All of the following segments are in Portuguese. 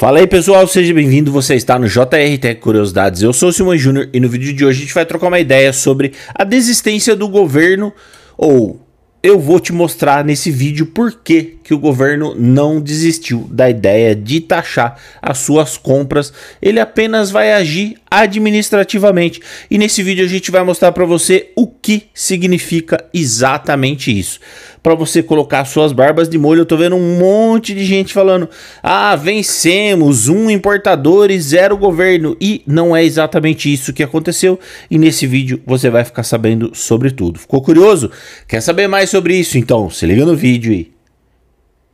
Fala aí pessoal, seja bem-vindo, você está no JR Tech Curiosidades, eu sou o Simão Júnior e no vídeo de hoje a gente vai trocar uma ideia sobre a desistência do governo ou eu vou te mostrar nesse vídeo por que, que o governo não desistiu da ideia de taxar as suas compras, ele apenas vai agir administrativamente. E nesse vídeo a gente vai mostrar para você o que significa exatamente isso. Para você colocar suas barbas de molho, eu tô vendo um monte de gente falando: "Ah, vencemos, um importador e zero governo". E não é exatamente isso que aconteceu, e nesse vídeo você vai ficar sabendo sobre tudo. Ficou curioso? Quer saber mais sobre isso? Então, se liga no vídeo e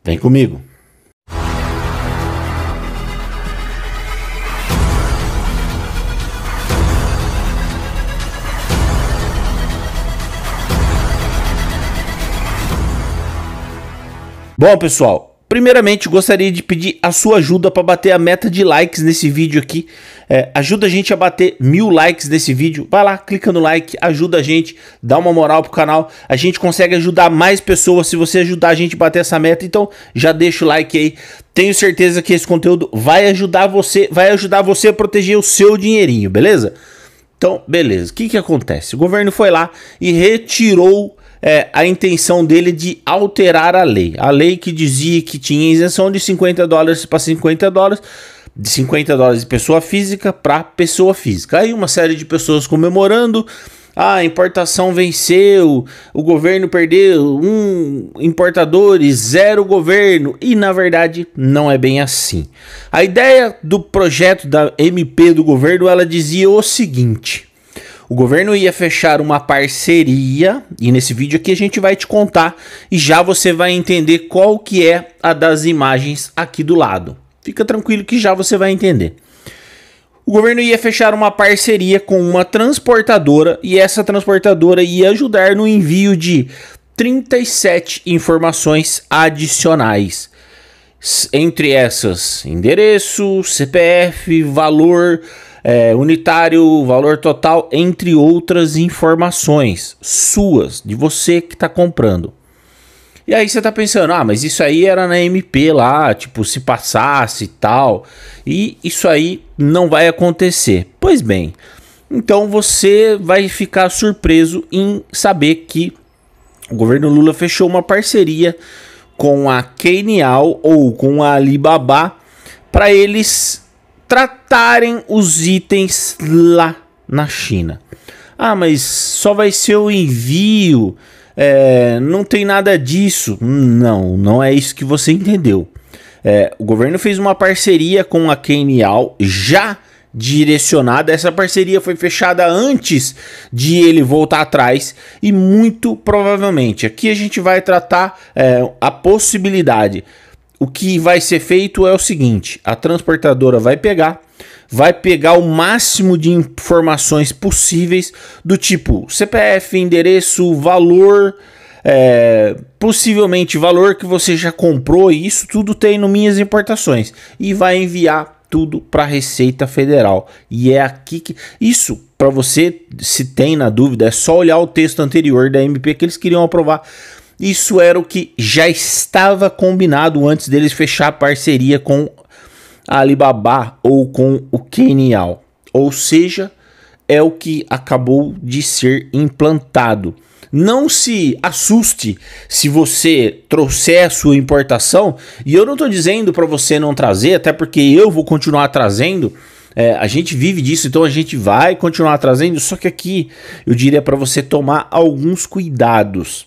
vem comigo. Bom, pessoal, Primeiramente, gostaria de pedir a sua ajuda para bater a meta de likes nesse vídeo aqui. É, ajuda a gente a bater mil likes nesse vídeo. Vai lá, clica no like, ajuda a gente, dá uma moral pro canal. A gente consegue ajudar mais pessoas se você ajudar a gente a bater essa meta. Então, já deixa o like aí. Tenho certeza que esse conteúdo vai ajudar você, vai ajudar você a proteger o seu dinheirinho, beleza? Então, beleza. O que que acontece? O governo foi lá e retirou é, a intenção dele de alterar a lei. A lei que dizia que tinha isenção de 50 dólares para 50 dólares, de 50 dólares de pessoa física para pessoa física. Aí uma série de pessoas comemorando. Ah, a importação venceu, o governo perdeu, um importadores, zero governo. E na verdade não é bem assim. A ideia do projeto da MP do governo, ela dizia o seguinte: o governo ia fechar uma parceria e nesse vídeo aqui a gente vai te contar e já você vai entender qual que é a das imagens aqui do lado. Fica tranquilo que já você vai entender. O governo ia fechar uma parceria com uma transportadora e essa transportadora ia ajudar no envio de 37 informações adicionais. Entre essas, endereço, CPF, valor, é, unitário, valor total, entre outras informações suas, de você que está comprando. E aí você está pensando, ah, mas isso aí era na MP lá, tipo, se passasse e tal. E isso aí não vai acontecer. Pois bem, então você vai ficar surpreso em saber que o governo Lula fechou uma parceria com a Kenial ou com a Alibaba para eles tratarem os itens lá na China. Ah, mas só vai ser o envio, é, não tem nada disso. Não, não é isso que você entendeu. É, o governo fez uma parceria com a Kenial já direcionada. Essa parceria foi fechada antes de ele voltar atrás e muito provavelmente aqui a gente vai tratar é, a possibilidade o que vai ser feito é o seguinte: a transportadora vai pegar, vai pegar o máximo de informações possíveis, do tipo CPF, endereço, valor, é, possivelmente valor que você já comprou, e isso tudo tem no Minhas Importações, e vai enviar tudo para a Receita Federal. E é aqui que. Isso, para você, se tem na dúvida, é só olhar o texto anterior da MP que eles queriam aprovar isso era o que já estava combinado antes deles fechar a parceria com a Alibaba ou com o Kenial. Ou seja, é o que acabou de ser implantado. Não se assuste se você trouxer a sua importação. E eu não estou dizendo para você não trazer, até porque eu vou continuar trazendo. É, a gente vive disso, então a gente vai continuar trazendo. Só que aqui eu diria para você tomar alguns cuidados.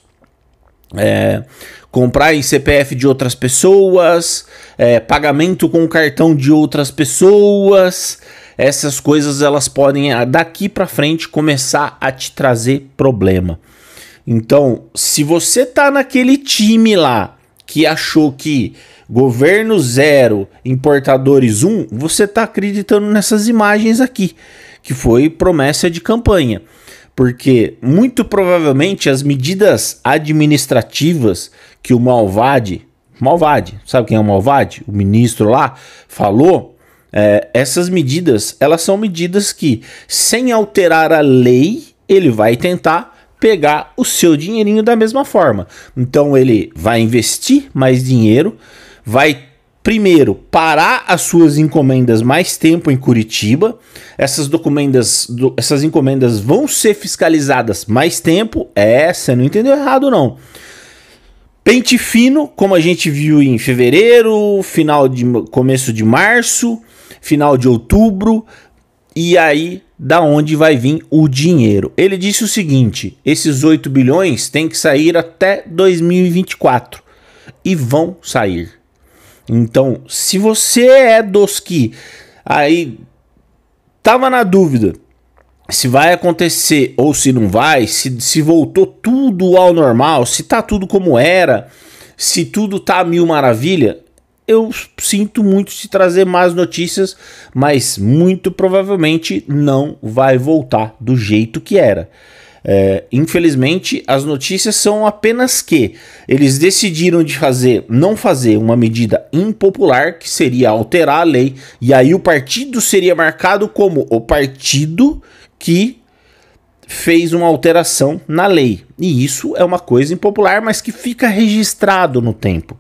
É, comprar em CPF de outras pessoas, é, pagamento com cartão de outras pessoas, essas coisas elas podem ah, daqui para frente começar a te trazer problema. Então, se você tá naquele time lá que achou que governo zero, importadores um, você tá acreditando nessas imagens aqui, que foi promessa de campanha porque muito provavelmente as medidas administrativas que o Malvade, Malvade, sabe quem é o Malvade? O ministro lá falou, é, essas medidas, elas são medidas que, sem alterar a lei, ele vai tentar pegar o seu dinheirinho da mesma forma. Então ele vai investir mais dinheiro, vai primeiro, parar as suas encomendas mais tempo em Curitiba. Essas do, essas encomendas vão ser fiscalizadas mais tempo. É, você não entendeu errado não. Pente fino, como a gente viu em fevereiro, final de começo de março, final de outubro, e aí da onde vai vir o dinheiro? Ele disse o seguinte: esses 8 bilhões têm que sair até 2024 e vão sair então, se você é dos que aí tava na dúvida se vai acontecer ou se não vai, se, se voltou tudo ao normal, se tá tudo como era, se tudo tá mil maravilha, eu sinto muito te trazer mais notícias, mas muito provavelmente não vai voltar do jeito que era. É, infelizmente, as notícias são apenas que eles decidiram de fazer, não fazer uma medida impopular, que seria alterar a lei, e aí o partido seria marcado como o partido que fez uma alteração na lei. E isso é uma coisa impopular, mas que fica registrado no tempo.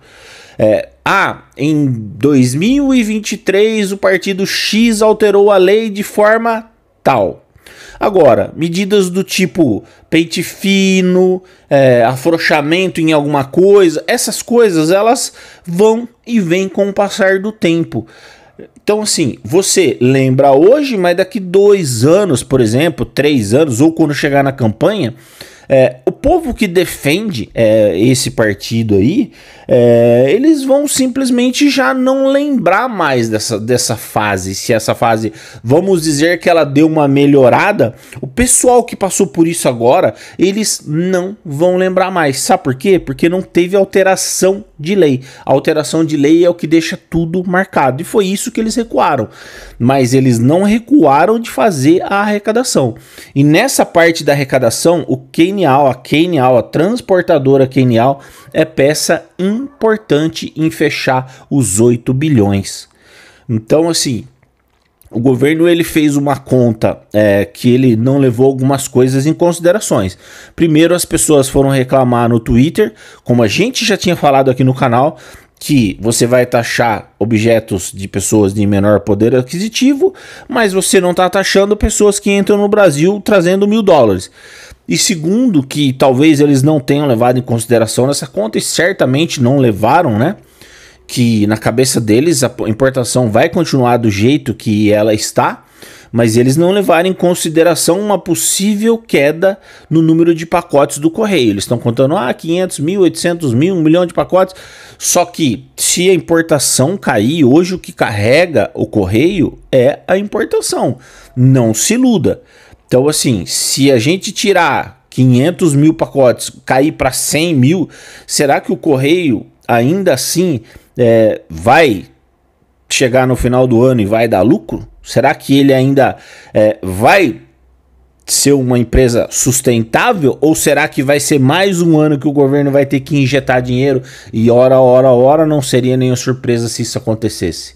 É, ah, em 2023 o partido X alterou a lei de forma tal. Agora, medidas do tipo pente fino, é, afrouxamento em alguma coisa, essas coisas elas vão e vêm com o passar do tempo. Então, assim, você lembra hoje, mas daqui dois anos, por exemplo, três anos, ou quando chegar na campanha, é, o povo que defende é, esse partido aí, é, eles vão simplesmente já não lembrar mais dessa, dessa fase. Se essa fase, vamos dizer que ela deu uma melhorada, o pessoal que passou por isso agora, eles não vão lembrar mais. Sabe por quê? Porque não teve alteração de lei. A alteração de lei é o que deixa tudo marcado. E foi isso que eles recuaram. Mas eles não recuaram de fazer a arrecadação. E nessa parte da arrecadação, o Kenial, a Kenial, a transportadora Kenial, é peça importante em fechar os 8 bilhões. Então, assim, o governo ele fez uma conta é, que ele não levou algumas coisas em considerações. Primeiro, as pessoas foram reclamar no Twitter, como a gente já tinha falado aqui no canal, que você vai taxar objetos de pessoas de menor poder aquisitivo, mas você não está taxando pessoas que entram no Brasil trazendo mil dólares. E segundo, que talvez eles não tenham levado em consideração nessa conta e certamente não levaram, né? que na cabeça deles a importação vai continuar do jeito que ela está, mas eles não levaram em consideração uma possível queda no número de pacotes do correio. Eles estão contando ah, 500 mil, 800 mil, 1 milhão de pacotes. Só que se a importação cair, hoje o que carrega o correio é a importação. Não se iluda. Então, assim, se a gente tirar 500 mil pacotes, cair para 100 mil, será que o correio ainda assim é, vai chegar no final do ano e vai dar lucro? Será que ele ainda é, vai ser uma empresa sustentável? Ou será que vai ser mais um ano que o governo vai ter que injetar dinheiro e hora, hora, hora não seria nenhuma surpresa se isso acontecesse?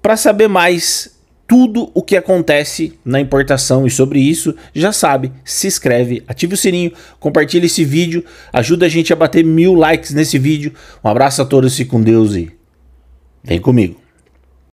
Para saber mais, tudo o que acontece na importação e sobre isso, já sabe, se inscreve, ative o sininho, compartilhe esse vídeo, ajuda a gente a bater mil likes nesse vídeo. Um abraço a todos e com Deus e vem comigo.